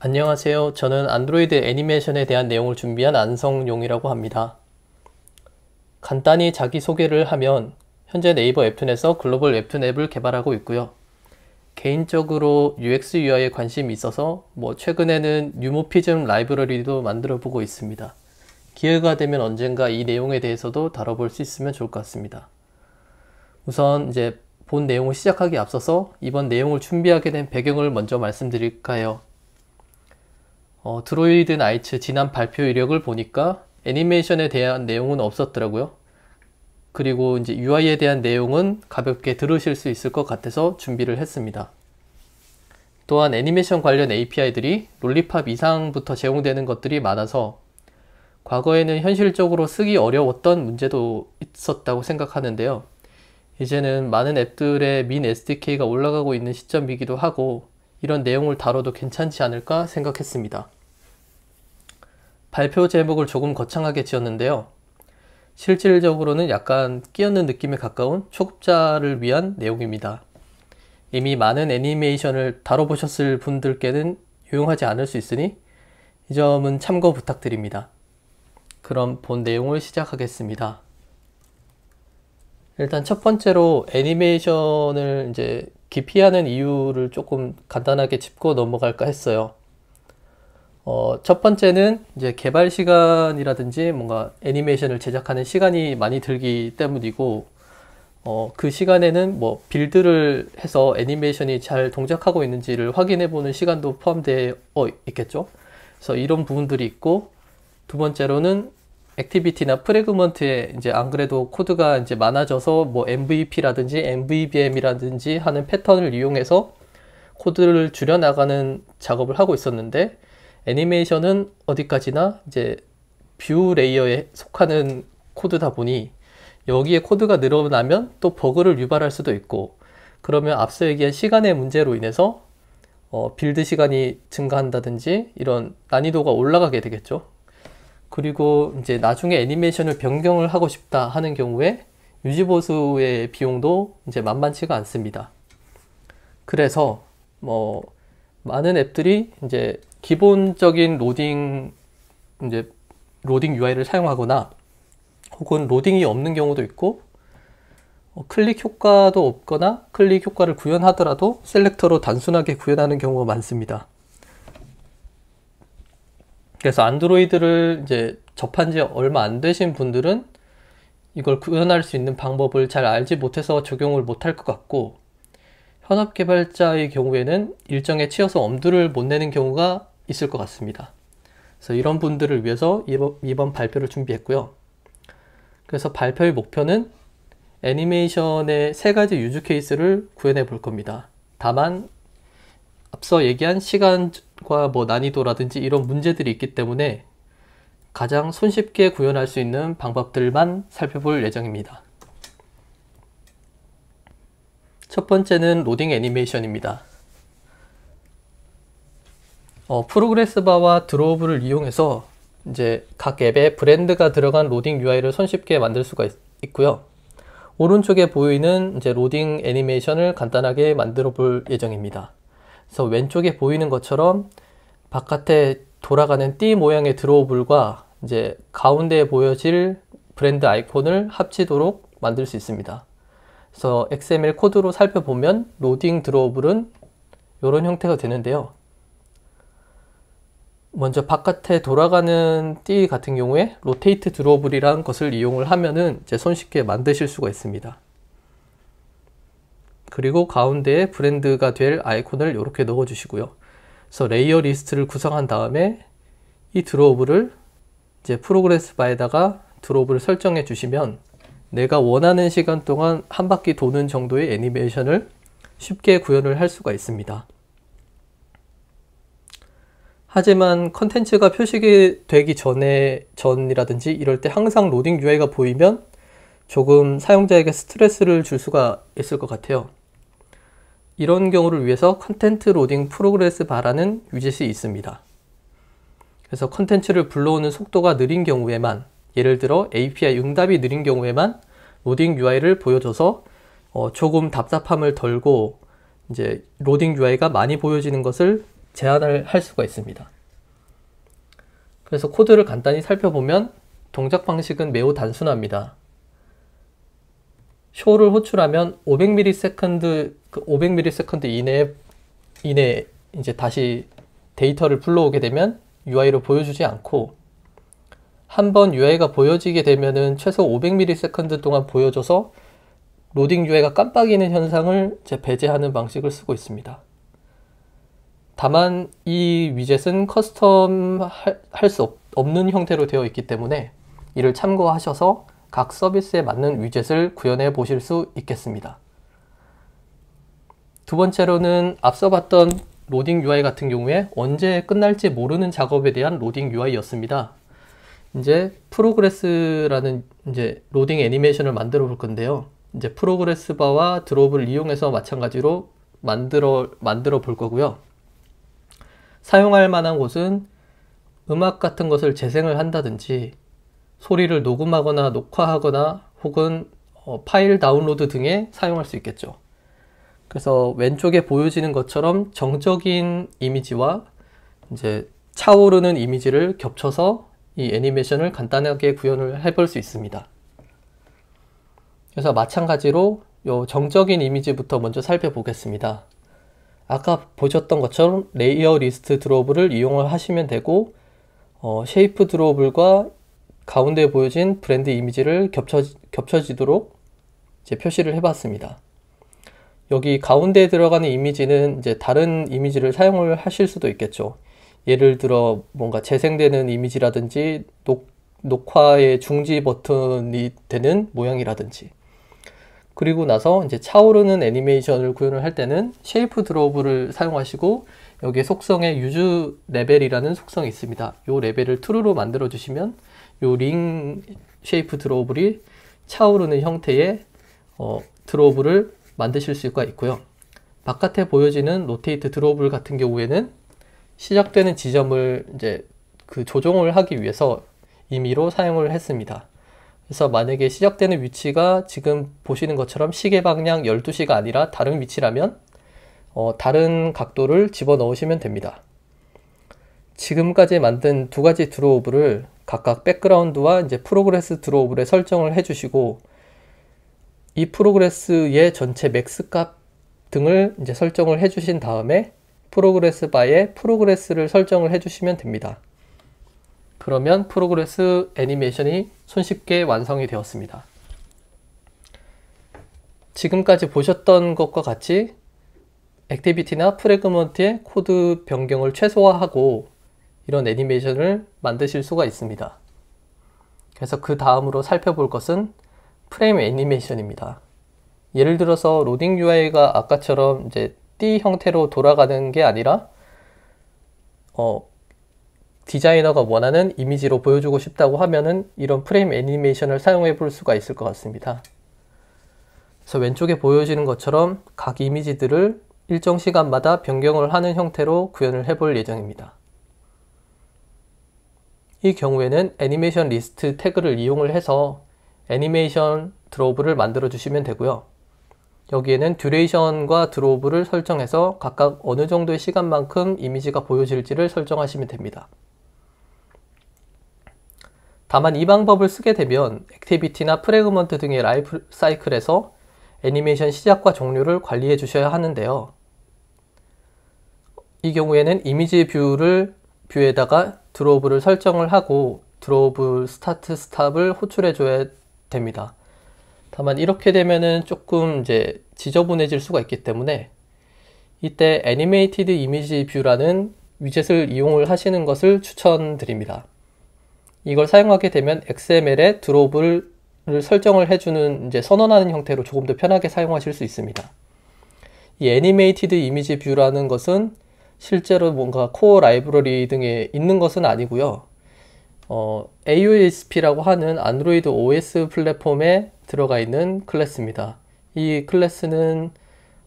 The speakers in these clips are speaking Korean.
안녕하세요. 저는 안드로이드 애니메이션에 대한 내용을 준비한 안성용이라고 합니다. 간단히 자기소개를 하면 현재 네이버 웹툰에서 글로벌 웹툰 앱을 개발하고 있고요. 개인적으로 UX UI에 관심이 있어서 뭐 최근에는 뉴모피즘 라이브러리도 만들어 보고 있습니다. 기회가 되면 언젠가 이 내용에 대해서도 다뤄볼 수 있으면 좋을 것 같습니다. 우선 이제 본 내용을 시작하기 앞서서 이번 내용을 준비하게 된 배경을 먼저 말씀드릴까요? 어, 드로이드 나이츠 지난 발표 이력을 보니까 애니메이션에 대한 내용은 없었더라고요. 그리고 이제 UI에 대한 내용은 가볍게 들으실 수 있을 것 같아서 준비를 했습니다. 또한 애니메이션 관련 API들이 롤리팝 이상부터 제공되는 것들이 많아서 과거에는 현실적으로 쓰기 어려웠던 문제도 있었다고 생각하는데요. 이제는 많은 앱들의 민 SDK가 올라가고 있는 시점이기도 하고 이런 내용을 다뤄도 괜찮지 않을까 생각했습니다. 발표 제목을 조금 거창하게 지었는데요. 실질적으로는 약간 끼얹는 느낌에 가까운 초급자를 위한 내용입니다. 이미 많은 애니메이션을 다뤄보셨을 분들께는 유용하지 않을 수 있으니 이 점은 참고 부탁드립니다. 그럼 본 내용을 시작하겠습니다. 일단 첫 번째로 애니메이션을 이제 기피하는 이유를 조금 간단하게 짚고 넘어갈까 했어요. 어, 첫 번째는 이제 개발 시간이라든지 뭔가 애니메이션을 제작하는 시간이 많이 들기 때문이고, 어, 그 시간에는 뭐 빌드를 해서 애니메이션이 잘 동작하고 있는지를 확인해 보는 시간도 포함되어 있겠죠. 그래서 이런 부분들이 있고, 두 번째로는 액티비티나 프레그먼트에 이제 안 그래도 코드가 이제 많아져서 뭐 MVP라든지 MVBM이라든지 하는 패턴을 이용해서 코드를 줄여 나가는 작업을 하고 있었는데 애니메이션은 어디까지나 이제 뷰 레이어에 속하는 코드다 보니 여기에 코드가 늘어나면 또 버그를 유발할 수도 있고 그러면 앞서 얘기한 시간의 문제로 인해서 어, 빌드 시간이 증가한다든지 이런 난이도가 올라가게 되겠죠. 그리고 이제 나중에 애니메이션을 변경을 하고 싶다 하는 경우에 유지보수의 비용도 이제 만만치가 않습니다. 그래서 뭐 많은 앱들이 이제 기본적인 로딩 이제 로딩 UI를 사용하거나 혹은 로딩이 없는 경우도 있고 어, 클릭 효과도 없거나 클릭 효과를 구현하더라도 셀렉터로 단순하게 구현하는 경우가 많습니다. 그래서 안드로이드를 이제 접한 지 얼마 안 되신 분들은 이걸 구현할 수 있는 방법을 잘 알지 못해서 적용을 못할 것 같고 현업 개발자의 경우에는 일정에 치여서 엄두를 못 내는 경우가 있을 것 같습니다. 그래서 이런 분들을 위해서 이번, 이번 발표를 준비했고요. 그래서 발표의 목표는 애니메이션의 세 가지 유즈 케이스를 구현해 볼 겁니다. 다만 앞서 얘기한 시간과 뭐 난이도라든지 이런 문제들이 있기 때문에 가장 손쉽게 구현할 수 있는 방법들만 살펴볼 예정입니다. 첫 번째는 로딩 애니메이션입니다. 어, 프로그레스 바와 드로우브를 이용해서 이제 각 앱에 브랜드가 들어간 로딩 UI를 손쉽게 만들 수가 있, 고요 오른쪽에 보이는 이제 로딩 애니메이션을 간단하게 만들어 볼 예정입니다. 그래서 왼쪽에 보이는 것처럼 바깥에 돌아가는 띠 모양의 드로우블과 이제 가운데에 보여질 브랜드 아이콘을 합치도록 만들 수 있습니다. 그래서 XML 코드로 살펴보면 로딩 드로우블은 이런 형태가 되는데요. 먼저 바깥에 돌아가는 띠 같은 경우에 로테이트 드로우블이란 것을 이용을 하면은 이제 손쉽게 만드실 수가 있습니다. 그리고 가운데에 브랜드가 될 아이콘을 이렇게 넣어 주시고요 그래서 레이어 리스트를 구성한 다음에 이 드롭을 이제 프로그레스 바에다가 드롭을 설정해 주시면 내가 원하는 시간 동안 한 바퀴 도는 정도의 애니메이션을 쉽게 구현을 할 수가 있습니다. 하지만 컨텐츠가 표식이 되기 전에 전이라든지 이럴 때 항상 로딩 UI가 보이면 조금 사용자에게 스트레스를 줄 수가 있을 것 같아요. 이런 경우를 위해서 컨텐츠 로딩 프로그레스 바라는 유짓이 있습니다. 그래서 컨텐츠를 불러오는 속도가 느린 경우에만 예를 들어 API 응답이 느린 경우에만 로딩 UI를 보여줘서 어, 조금 답답함을 덜고 이제 로딩 UI가 많이 보여지는 것을 제한을 할 수가 있습니다. 그래서 코드를 간단히 살펴보면 동작 방식은 매우 단순합니다. 쇼를 호출하면 500ms 그 500ms 이내에 이내 이제 다시 데이터를 불러오게 되면 UI로 보여주지 않고 한번 UI가 보여지게 되면은 최소 500ms 동안 보여줘서 로딩 UI가 깜빡이는 현상을 배제하는 방식을 쓰고 있습니다. 다만 이 위젯은 커스텀 할 수 없는 형태로 되어 있기 때문에 이를 참고하셔서 각 서비스에 맞는 위젯을 구현해 보실 수 있겠습니다. 두 번째로는 앞서 봤던 로딩 UI 같은 경우에 언제 끝날지 모르는 작업에 대한 로딩 UI였습니다. 이제 프로그레스라는 이제 로딩 애니메이션을 만들어 볼 건데요. 이제 프로그레스 바와 드롭을 이용해서 마찬가지로 만들어 만들어 볼 거고요. 사용할 만한 곳은 음악 같은 것을 재생을 한다든지 소리를 녹음하거나 녹화하거나 혹은 어, 파일 다운로드 등에 사용할 수 있겠죠. 그래서 왼쪽에 보여지는 것처럼 정적인 이미지와 이제 차오르는 이미지를 겹쳐서 이 애니메이션을 간단하게 구현을 해 볼 수 있습니다. 그래서 마찬가지로 요 정적인 이미지부터 먼저 살펴보겠습니다. 아까 보셨던 것처럼 레이어 리스트 드롭을 이용을 하시면 되고 어, 쉐이프 드롭을과 가운데 보여진 브랜드 이미지를 겹쳐, 겹쳐지도록 이제 표시를 해봤습니다. 여기 가운데 들어가는 이미지는 이제 다른 이미지를 사용을 하실 수도 있겠죠. 예를 들어 뭔가 재생되는 이미지라든지 녹, 녹화의 중지 버튼이 되는 모양이라든지 그리고 나서 이제 차오르는 애니메이션을 구현을 할 때는 쉐이프 드롭을 로 사용하시고 여기에 속성에 유즈 레벨이라는 속성이 있습니다. 이 레벨을 true로 만들어 주시면 요링 쉐이프 드로블이 차오르는 형태의 어, 드로블을 만드실 수가 있고요. 바깥에 보여지는 로테이트 드로우블 같은 경우에는 시작되는 지점을 이제 그 조정을 하기 위해서 임의로 사용을 했습니다. 그래서 만약에 시작되는 위치가 지금 보시는 것처럼 시계 방향 12시가 아니라 다른 위치라면 어, 다른 각도를 집어 넣으시면 됩니다. 지금까지 만든 두 가지 드로블을 각각 백그라운드와 이제 프로그레스 드롭을 설정을 해주시고 이 프로그레스의 전체 맥스 값 등을 이제 설정을 해주신 다음에 프로그레스 바에 프로그레스를 설정을 해주시면 됩니다. 그러면 프로그레스 애니메이션이 손쉽게 완성이 되었습니다. 지금까지 보셨던 것과 같이 액티비티나 프레그먼트의 코드 변경을 최소화하고 이런 애니메이션을 만드실 수가 있습니다. 그래서 그 다음으로 살펴볼 것은 프레임 애니메이션입니다. 예를 들어서 로딩 UI가 아까처럼 이제 띠 형태로 돌아가는 게 아니라 어, 디자이너가 원하는 이미지로 보여주고 싶다고 하면은 이런 프레임 애니메이션을 사용해 볼 수가 있을 것 같습니다. 그래서 왼쪽에 보여지는 것처럼 각 이미지들을 일정 시간마다 변경을 하는 형태로 구현을 해 볼 예정입니다. 이 경우에는 애니메이션 리스트 태그를 이용을 해서 애니메이션 드롭을 만들어 주시면 되고요. 여기에는 듀레이션과 드롭을 설정해서 각각 어느 정도의 시간만큼 이미지가 보여질지를 설정하시면 됩니다. 다만 이 방법을 쓰게 되면 액티비티나 프레그먼트 등의 라이프 사이클에서 애니메이션 시작과 종료를 관리해 주셔야 하는데요. 이 경우에는 이미지 뷰를 뷰에다가 드롭을 설정을 하고 드롭 스타트 스탑을 호출해 줘야 됩니다. 다만 이렇게 되면은 조금 이제 지저분해질 수가 있기 때문에 이때 애니메이티드 이미지 뷰라는 위젯을 이용을 하시는 것을 추천드립니다. 이걸 사용하게 되면 XML에 드롭을 설정을 해주는 이제 선언하는 형태로 조금 더 편하게 사용하실 수 있습니다. 이 애니메이티드 이미지 뷰라는 것은 실제로 뭔가 코어 라이브러리 등에 있는 것은 아니고요. 어, AOSP라고 하는 안드로이드 OS 플랫폼에 들어가 있는 클래스입니다. 이 클래스는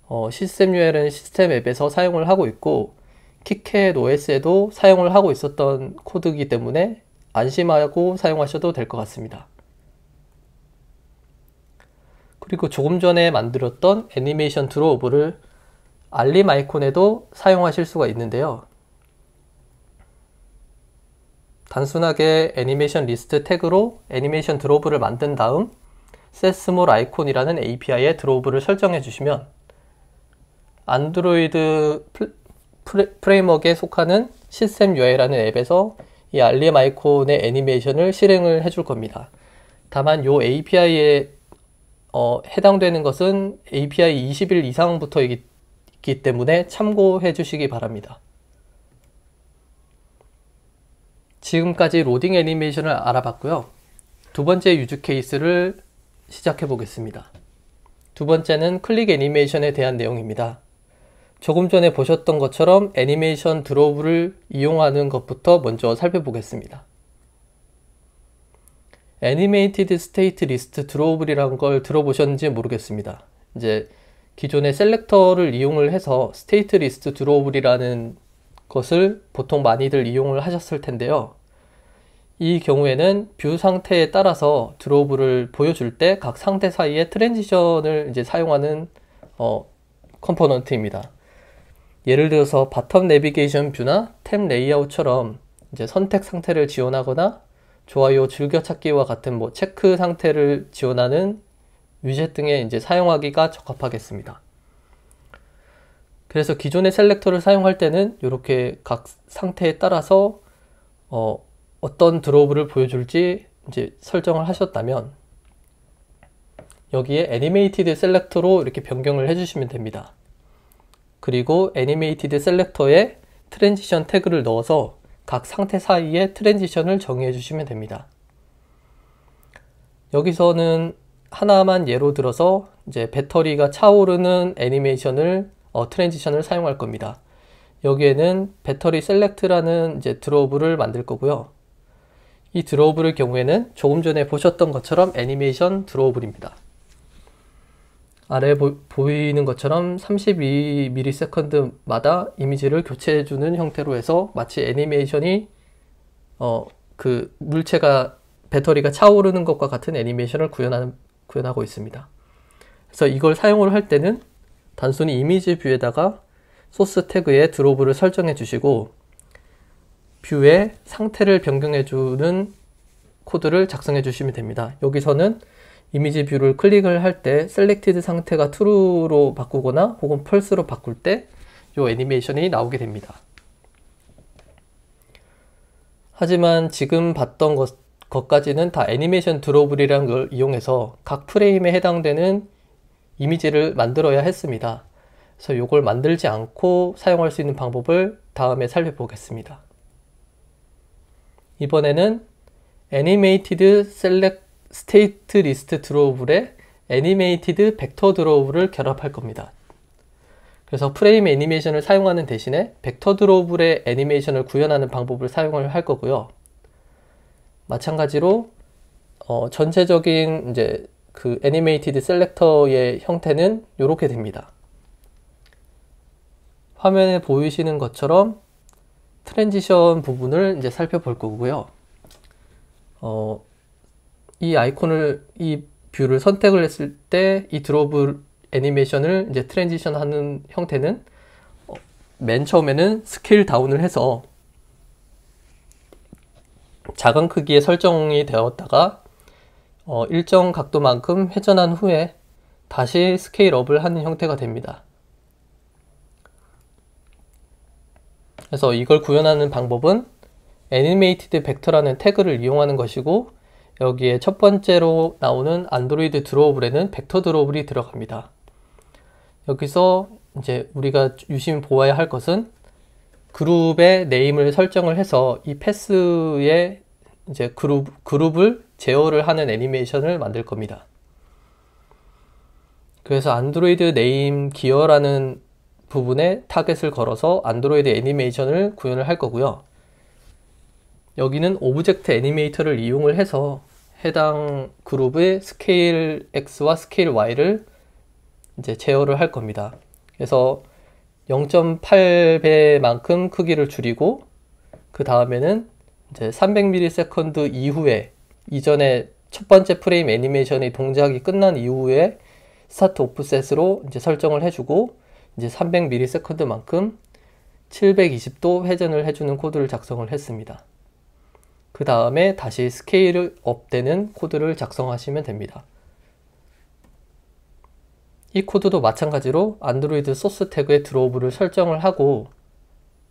어, 시스템 UL은 시스템 앱에서 사용을 하고 있고 키캣 OS에도 사용을 하고 있었던 코드이기 때문에 안심하고 사용하셔도 될 것 같습니다. 그리고 조금 전에 만들었던 애니메이션 드로우브를 알림 아이콘에도 사용하실 수가 있는데요. 단순하게 애니메이션 리스트 태그로 애니메이션 드로브를 만든 다음 s e t 아이콘이라는 API에 드로브를 설정해 주시면 안드로이드 프레임워크에 속하는 시스템 UI라는 앱에서 이 알림 아이콘의 애니메이션을 실행을 해 줄 겁니다. 다만 이 API에 어, 해당되는 것은 API 21 이상부터이기 있기 때문에 참고해 주시기 바랍니다. 지금까지 로딩 애니메이션을 알아봤고요. 두 번째 유즈 케이스를 시작해 보겠습니다. 두 번째는 클릭 애니메이션에 대한 내용입니다. 조금 전에 보셨던 것처럼 애니메이션 드로우를 이용하는 것부터 먼저 살펴보겠습니다. 애니메이티드 스테이트 리스트 드로우블이라는 걸 들어보셨는지 모르겠습니다. 이제 기존의 셀렉터를 이용을 해서 스테이트 리스트 드로우블이라는 것을 보통 많이들 이용을 하셨을 텐데요. 이 경우에는 뷰 상태에 따라서 드로우블을 보여줄 때 각 상태 사이에 트랜지션을 이제 사용하는 어, 컴포넌트입니다. 예를 들어서 바텀 내비게이션 뷰나 탭 레이아웃처럼 이제 선택 상태를 지원하거나 좋아요 즐겨찾기와 같은 뭐 체크 상태를 지원하는 위젯 등에 이제 사용하기가 적합하겠습니다. 그래서 기존의 셀렉터를 사용할 때는 이렇게 각 상태에 따라서 어, 어떤 드롭을 로 보여줄지 이제 설정을 하셨다면 여기에 애니메이티드 셀렉터로 이렇게 변경을 해주시면 됩니다. 그리고 애니메이티드 셀렉터에 트랜지션 태그를 넣어서 각 상태 사이에 트랜지션을 정의해 주시면 됩니다. 여기서는 하나만 예로 들어서 이제 배터리가 차오르는 애니메이션을 어, 트랜지션을 사용할 겁니다. 여기에는 배터리 셀렉트라는 이제 드로브를 만들 거고요. 이 드로브를 경우에는 조금 전에 보셨던 것처럼 애니메이션 드로브입니다. 아래 보, 보이는 것처럼 32ms마다 이미지를 교체해주는 형태로 해서 마치 애니메이션이 어, 그 물체가 배터리가 차오르는 것과 같은 애니메이션을 구현하는 구현하고 있습니다. 그래서 이걸 사용을 할 때는 단순히 이미지 뷰에다가 소스 태그에 드로브를 설정해 주시고 뷰의 상태를 변경해 주는 코드를 작성해 주시면 됩니다. 여기서는 이미지 뷰를 클릭을 할 때 셀렉티드 상태가 true로 바꾸거나 혹은 false로 바꿀 때 이 애니메이션이 나오게 됩니다. 하지만 지금 봤던 것 것까지는 다 애니메이션 드로블이라는 걸 이용해서 각 프레임에 해당되는 이미지를 만들어야 했습니다. 그래서 이걸 만들지 않고 사용할 수 있는 방법을 다음에 살펴보겠습니다. 이번에는 애니메이티드 셀렉 스테이트 리스트 드로우블에 애니메이티드 벡터 드로우블을 결합할 겁니다. 그래서 프레임 애니메이션을 사용하는 대신에 벡터 드로우블의 애니메이션을 구현하는 방법을 사용할 거고요. 마찬가지로 어, 전체적인 이제 그 애니메이티드 셀렉터의 형태는 이렇게 됩니다. 화면에 보이시는 것처럼 트랜지션 부분을 이제 살펴볼 거고요. 어, 이 아이콘을 이 뷰를 선택을 했을 때 이드롭 애니메이션을 이제 트랜지션 하는 형태는 어, 맨 처음에는 스케일 다운을 해서 작은 크기에 설정이 되었다가 어, 일정 각도만큼 회전한 후에 다시 스케일업을 하는 형태가 됩니다. 그래서 이걸 구현하는 방법은 애니메이티드 벡터라는 태그를 이용하는 것이고 여기에 첫 번째로 나오는 안드로이드 드로우블에는 벡터 드로우블이 들어갑니다. 여기서 이제 우리가 유심히 보아야 할 것은 그룹의 네임을 설정을 해서 이 패스의 이제 그룹, 그룹을 제어를 하는 애니메이션을 만들 겁니다. 그래서 안드로이드 네임 기어라는 부분에 타겟을 걸어서 안드로이드 애니메이션을 구현을 할 거고요. 여기는 오브젝트 애니메이터를 이용을 해서 해당 그룹의 스케일 X와 스케일 Y를 이제 제어를 할 겁니다. 그래서 0.8배만큼 크기를 줄이고 그 다음에는 이제 300ms 이후에 이전에 첫 번째 프레임 애니메이션의 동작이 끝난 이후에 스타트 오프셋으로 이제 설정을 해주고 이제 300ms만큼 720도 회전을 해주는 코드를 작성을 했습니다. 그 다음에 다시 스케일을 업되는 코드를 작성하시면 됩니다. 이 코드도 마찬가지로 안드로이드 소스 태그의 드롭을 로 설정을 하고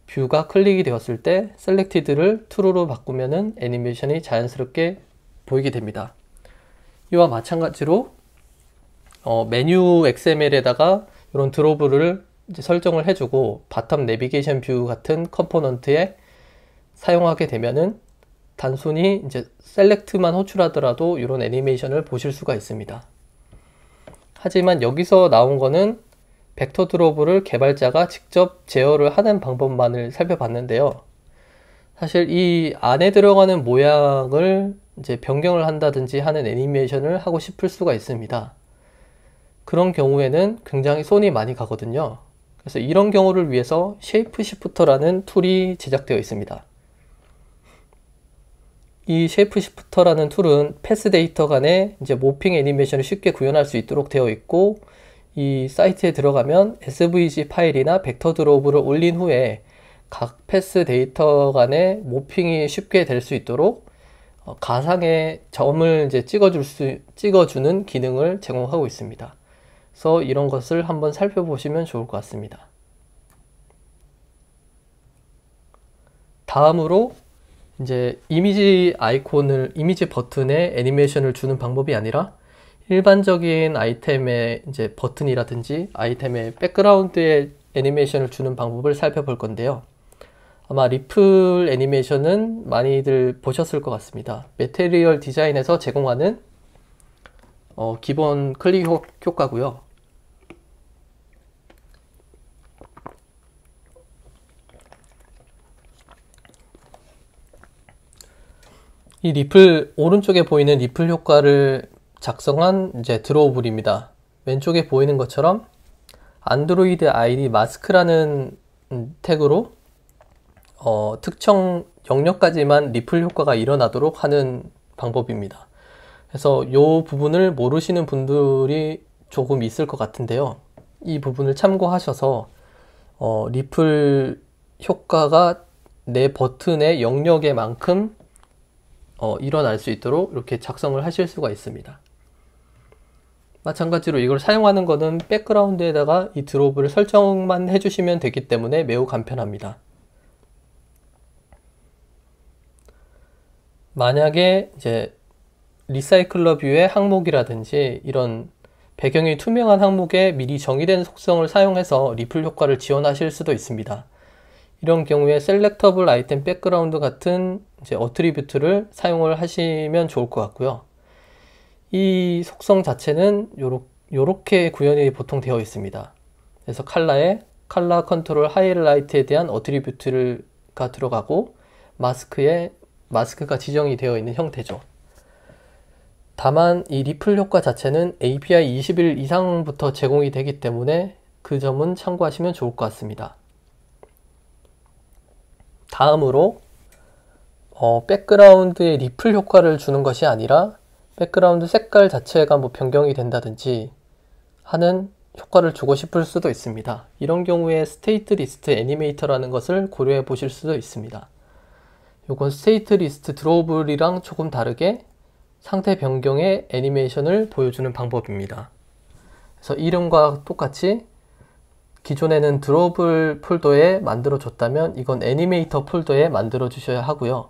뷰가 클릭이 되었을 때 셀렉티드를 트루로 바꾸면 애니메이션이 자연스럽게 보이게 됩니다. 이와 마찬가지로 어, 메뉴 XML에다가 이런 드롭을 로 설정을 해주고 바텀 내비게이션 뷰 같은 컴포넌트에 사용하게 되면은 단순히 이제 셀렉트만 호출하더라도 이런 애니메이션을 보실 수가 있습니다. 하지만 여기서 나온 거는 벡터 드롭을 개발자가 직접 제어를 하는 방법만을 살펴봤는데요. 사실 이 안에 들어가는 모양을 이제 변경을 한다든지 하는 애니메이션을 하고 싶을 수가 있습니다. 그런 경우에는 굉장히 손이 많이 가거든요. 그래서 이런 경우를 위해서 쉐이프 시프터라는 툴이 제작되어 있습니다. 이 쉐이프 시프터라는 툴은 패스 데이터 간에 이제 모핑 애니메이션을 쉽게 구현할 수 있도록 되어 있고 이 사이트에 들어가면 SVG 파일이나 벡터 드롭을 올린 후에 각 패스 데이터 간의 모핑이 쉽게 될 수 있도록 어, 가상의 점을 이제 찍어줄 수, 찍어주는 기능을 제공하고 있습니다. 그래서 이런 것을 한번 살펴보시면 좋을 것 같습니다. 다음으로 이제 이미지 아이콘을 이미지 버튼에 애니메이션을 주는 방법이 아니라 일반적인 아이템의 이제 버튼이라든지 아이템의 백그라운드에 애니메이션을 주는 방법을 살펴볼 건데요. 아마 리플 애니메이션은 많이들 보셨을 것 같습니다. 메테리얼 디자인에서 제공하는 어, 기본 클릭 효과고요. 이 리플 오른쪽에 보이는 리플 효과를 작성한 이제 드로우블입니다. 왼쪽에 보이는 것처럼 안드로이드 아이디 마스크라는 음, 태그로 어, 특정 영역까지만 리플 효과가 일어나도록 하는 방법입니다. 그래서 이 부분을 모르시는 분들이 조금 있을 것 같은데요. 이 부분을 참고하셔서 어, 리플 효과가 내 버튼의 영역에 만큼 어, 일어날 수 있도록 이렇게 작성을 하실 수가 있습니다. 마찬가지로 이걸 사용하는 것은 백그라운드에다가 이 드롭을 설정만 해주시면 되기 때문에 매우 간편합니다. 만약에 이제 리사이클러 뷰의 항목이라든지 이런 배경이 투명한 항목에 미리 정의된 속성을 사용해서 리플 효과를 지원하실 수도 있습니다. 이런 경우에 셀렉터블 아이템 백그라운드 같은 이제 어트리뷰트를 사용을 하시면 좋을 것 같고요. 이 속성 자체는 요렇, 게 구현이 보통 되어 있습니다. 그래서 칼라에 칼라 컨트롤 하이라이트에 대한 어트리뷰트가 들어가고 마스크에 마스크가 지정이 되어 있는 형태죠. 다만 이 리플 효과 자체는 API 2 0일 이상부터 제공이 되기 때문에 그 점은 참고하시면 좋을 것 같습니다. 다음으로 어, 백그라운드에 리플 효과를 주는 것이 아니라 백그라운드 색깔 자체가 뭐 변경이 된다든지 하는 효과를 주고 싶을 수도 있습니다. 이런 경우에 스테이트 리스트 애니메이터라는 것을 고려해 보실 수도 있습니다. 요건 스테이트 리스트 드로블이랑 조금 다르게 상태 변경의 애니메이션을 보여주는 방법입니다. 그래서 이름과 똑같이 기존에는 드로블 폴더에 만들어줬다면 이건 애니메이터 폴더에 만들어주셔야 하고요.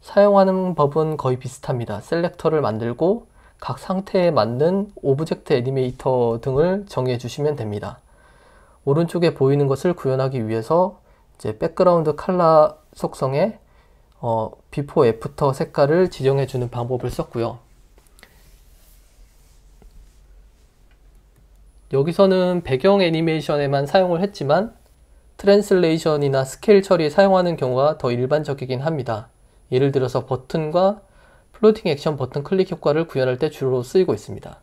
사용하는 법은 거의 비슷합니다. 셀렉터를 만들고 각 상태에 맞는 오브젝트 애니메이터 등을 정해 주시면 됩니다. 오른쪽에 보이는 것을 구현하기 위해서 이제 백그라운드 칼라 속성에 어, 비포 애프터 색깔을 지정해 주는 방법을 썼고요. 여기서는 배경 애니메이션에만 사용을 했지만 트랜슬레이션이나 스케일 처리에 사용하는 경우가 더 일반적이긴 합니다. 예를 들어서 버튼과 플로팅 액션 버튼 클릭 효과를 구현할 때 주로 쓰이고 있습니다.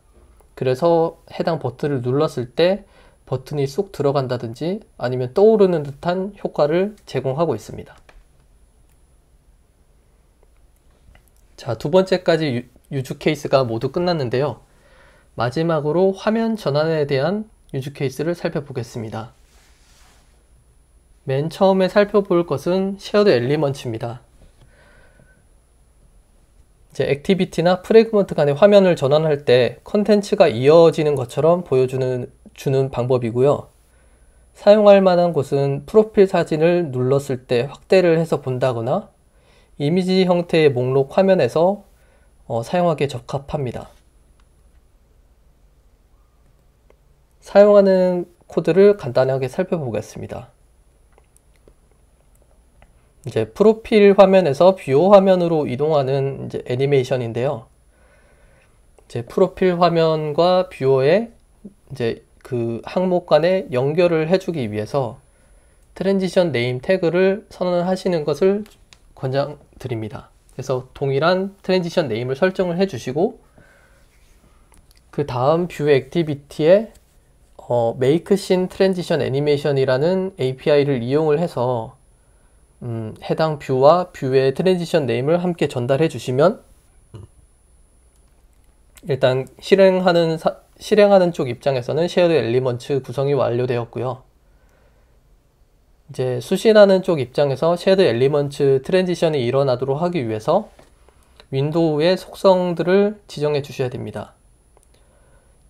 그래서 해당 버튼을 눌렀을 때 버튼이 쏙 들어간다든지 아니면 떠오르는 듯한 효과를 제공하고 있습니다. 자, 두 번째까지 유, 유즈 케이스가 모두 끝났는데요. 마지막으로 화면 전환에 대한 유즈 케이스를 살펴보겠습니다. 맨 처음에 살펴볼 것은 shared e l e m e n t 입니다 이제 액티비티나 프레그먼트 간의 화면을 전환할 때 컨텐츠가 이어지는 것처럼 보여주는 주는 방법이고요. 사용할 만한 곳은 프로필 사진을 눌렀을 때 확대를 해서 본다거나 이미지 형태의 목록 화면에서 어, 사용하기에 적합합니다. 사용하는 코드를 간단하게 살펴보겠습니다. 이제 프로필 화면에서 뷰 화면으로 이동하는 이제 애니메이션인데요. 이제 프로필 화면과 뷰어의 이제 그 항목 간에 연결을 해주기 위해서 트랜지션 네임 태그를 선언하시는 것을 권장드립니다. 그래서 동일한 트랜지션 네임을 설정을 해주시고 그 다음 뷰 액티비티에 어, makeScene t r a n 이라는 API를 이용을 해서 음, 해당 뷰와 뷰의 트랜지션 네임을 함께 전달해 주시면 일단 실행하는 사, 실행하는 쪽 입장에서는 쉐어드 엘리먼트 구성이 완료되었고요. 이제 수신하는 쪽 입장에서 쉐어드 엘리먼트 트랜지션이 일어나도록 하기 위해서 윈도우의 속성들을 지정해 주셔야 됩니다.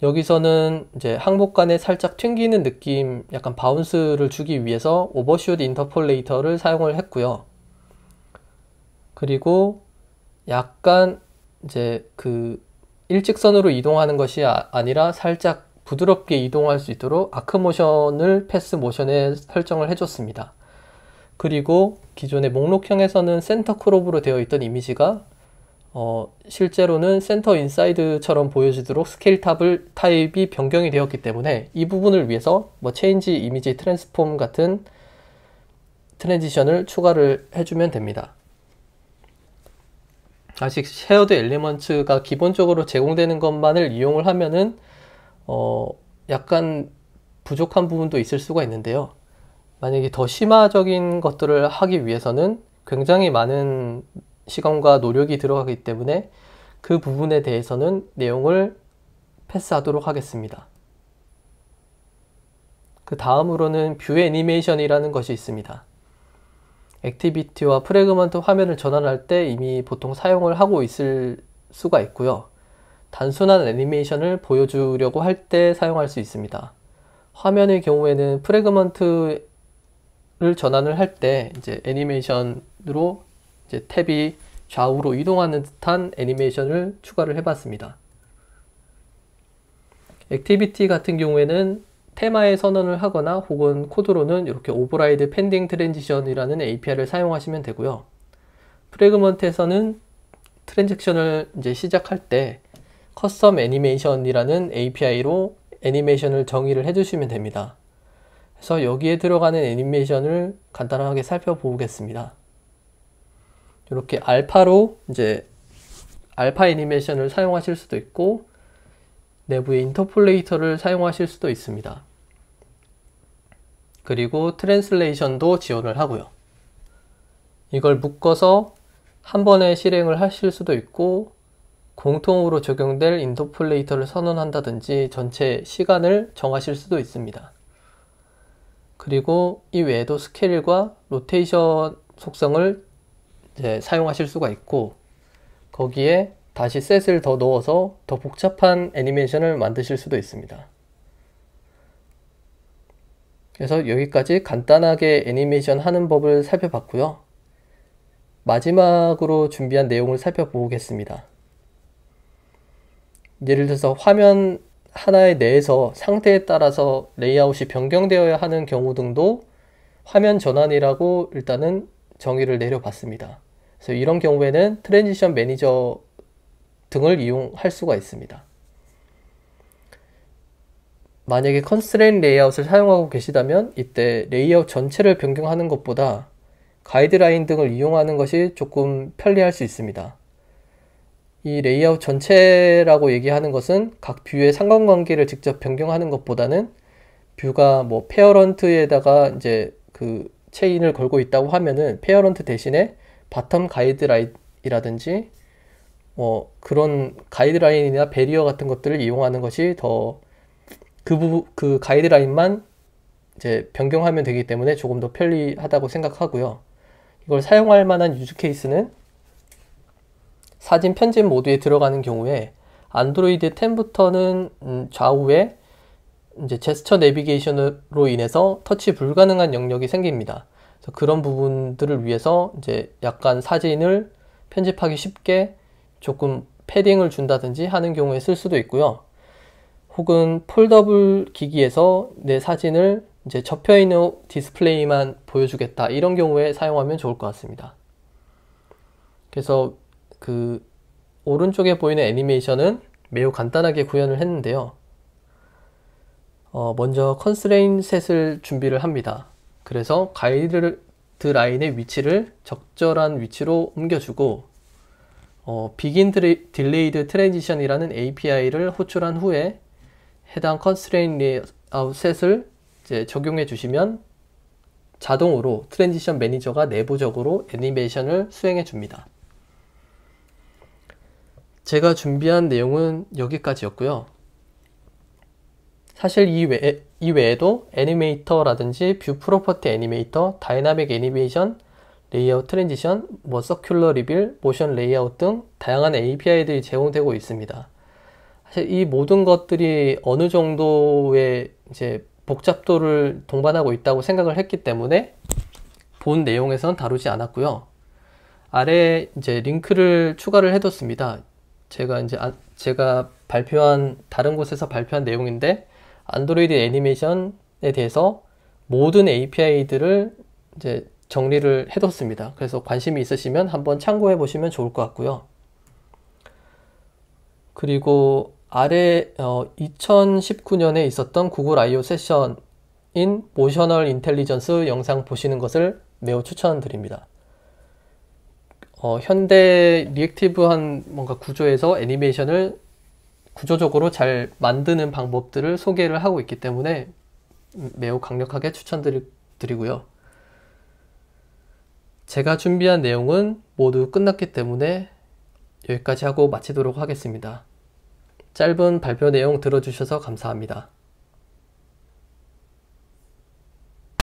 여기서는 이제 항복 간에 살짝 튕기는 느낌, 약간 바운스를 주기 위해서 오버슛 인터폴레이터를 사용을 했고요. 그리고 약간 이제 그 일직선으로 이동하는 것이 아, 아니라 살짝 부드럽게 이동할 수 있도록 아크 모션을 패스 모션에 설정을 해줬습니다. 그리고 기존의 목록형에서는 센터 크롭으로 되어 있던 이미지가 어, 실제로는 센터 인사이드처럼 보여지도록 스케일 탑을 타입이 변경이 되었기 때문에 이 부분을 위해서 뭐 체인지 이미지 트랜스폼 같은 트랜지션을 추가를 해주면 됩니다. 아직 쉐어드 엘리먼츠가 기본적으로 제공되는 것만을 이용을 하면은 어, 약간 부족한 부분도 있을 수가 있는데요. 만약에 더 심화적인 것들을 하기 위해서는 굉장히 많은 시간과 노력이 들어가기 때문에 그 부분에 대해서는 내용을 패스하도록 하겠습니다. 그 다음으로는 뷰 애니메이션이라는 것이 있습니다. 액티비티와 프레그먼트 화면을 전환할 때 이미 보통 사용을 하고 있을 수가 있고요. 단순한 애니메이션을 보여주려고 할 때 사용할 수 있습니다. 화면의 경우에는 프레그먼트를 전환을 할 때 이제 애니메이션으로 이제 탭이 좌우로 이동하는 듯한 애니메이션을 추가를 해봤습니다. 액티비티 같은 경우에는 테마에 선언을 하거나 혹은 코드로는 이렇게 오버라이드 펜딩 트랜지션이라는 API를 사용하시면 되고요. 프레그먼트에서는 트랜잭션을 이제 시작할 때 커스텀 애니메이션이라는 API로 애니메이션을 정의를 해주시면 됩니다. 그래서 여기에 들어가는 애니메이션을 간단하게 살펴보겠습니다. 이렇게 알파로 이제 알파 애니메이션을 사용하실 수도 있고 내부의 인터폴레이터를 사용하실 수도 있습니다. 그리고 트랜슬레이션도 지원을 하고요. 이걸 묶어서 한 번에 실행을 하실 수도 있고 공통으로 적용될 인터폴레이터를 선언한다든지 전체 시간을 정하실 수도 있습니다. 그리고 이 외에도 스케일과 로테이션 속성을 이제 사용하실 수가 있고 거기에 다시 셋을 더 넣어서 더 복잡한 애니메이션을 만드실 수도 있습니다. 그래서 여기까지 간단하게 애니메이션 하는 법을 살펴봤고요. 마지막으로 준비한 내용을 살펴보겠습니다. 예를 들어서 화면 하나에 내에서 상태에 따라서 레이아웃이 변경되어야 하는 경우 등도 화면 전환이라고 일단은 정의를 내려봤습니다. 그래서 이런 경우에는 트랜지션 매니저 등을 이용할 수가 있습니다. 만약에 컨스트레인 레이아웃을 사용하고 계시다면 이때 레이아웃 전체를 변경하는 것보다 가이드라인 등을 이용하는 것이 조금 편리할 수 있습니다. 이 레이아웃 전체라고 얘기하는 것은 각 뷰의 상관관계를 직접 변경하는 것보다는 뷰가 뭐 페어런트에다가 이제 그 체인을 걸고 있다고 하면은 페어런트 대신에 바텀 가이드라인이라든지 뭐 그런 가이드라인이나 베리어 같은 것들을 이용하는 것이 더 그 부분 그 가이드라인만 이제 변경하면 되기 때문에 조금 더 편리하다고 생각하고요. 이걸 사용할 만한 유즈 케이스는 사진 편집 모드에 들어가는 경우에 안드로이드 10부터는 음, 좌우에 이제 제스처 내비게이션으로 인해서 터치 불가능한 영역이 생깁니다. 그런 부분들을 위해서 이제 약간 사진을 편집하기 쉽게 조금 패딩을 준다든지 하는 경우에 쓸 수도 있고요. 혹은 폴더블 기기에서 내 사진을 이제 접혀 있는 디스플레이만 보여주겠다 이런 경우에 사용하면 좋을 것 같습니다. 그래서 그 오른쪽에 보이는 애니메이션은 매우 간단하게 구현을 했는데요. 어, 먼저 컨스트레인 셋을 준비를 합니다. 그래서 가이드라인의 위치를 적절한 위치로 옮겨주고 어, begin delayed transition이라는 API를 호출한 후에 해당 constraint layout셋을 적용해 주시면 자동으로 트랜지션 매니저가 내부적으로 애니메이션을 수행해 줍니다. 제가 준비한 내용은 여기까지였고요. 사실 이 외에 이외에도 애니메이터라든지 뷰 프로퍼티 애니메이터, 다이나믹 애니메이션, 레이아웃 트랜지션, 뭐 서큘러 리빌, 모션 레이아웃 등 다양한 API들이 제공되고 있습니다. 사실 이 모든 것들이 어느 정도의 이제 복잡도를 동반하고 있다고 생각을 했기 때문에 본 내용에선 다루지 않았고요. 아래 이제 링크를 추가를 해뒀습니다. 제가 이제 아, 제가 발표한 다른 곳에서 발표한 내용인데 안드로이드 애니메이션에 대해서 모든 API들을 이제 정리를 해뒀습니다. 그래서 관심이 있으시면 한번 참고해 보시면 좋을 것 같고요. 그리고 아래 어, 2019년에 있었던 구글 I.O. 세션인 모셔널 인텔리전스 영상 보시는 것을 매우 추천드립니다. 어, 현대 리액티브한 뭔가 구조에서 애니메이션을 구조적으로 잘 만드는 방법들을 소개를 하고 있기 때문에 매우 강력하게 추천드리고요. 제가 준비한 내용은 모두 끝났기 때문에 여기까지 하고 마치도록 하겠습니다. 짧은 발표 내용 들어주셔서 감사합니다.